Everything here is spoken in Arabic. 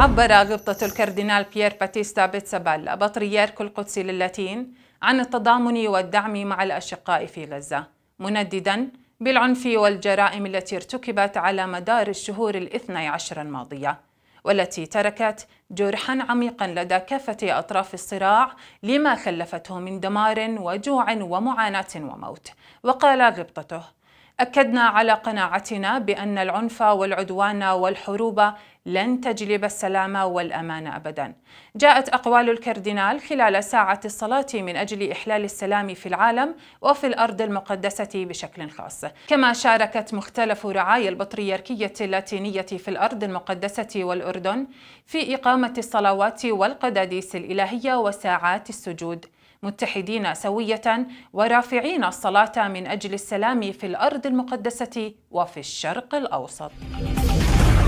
عبر غبطة الكاردينال بيير باتيستا بيتسابيلا بطريرك القدسي للاتين عن التضامن والدعم مع الأشقاء في غزة منددا بالعنف والجرائم التي ارتكبت على مدار الشهور الاثني عشر الماضية والتي تركت جرحا عميقا لدى كافة أطراف الصراع لما خلفته من دمار وجوع ومعاناة وموت وقال غبطته أكدنا على قناعتنا بأن العنف والعدوان والحروب لن تجلب السلام والأمان أبدا جاءت أقوال الكاردينال خلال ساعة الصلاة من أجل إحلال السلام في العالم وفي الأرض المقدسة بشكل خاص كما شاركت مختلف رعايا البطريركية اللاتينية في الأرض المقدسة والأردن في إقامة الصلوات والقداديس الإلهية وساعات السجود متحدين سوية ورافعين الصلاة من أجل السلام في الأرض المقدسة وفي الشرق الأوسط.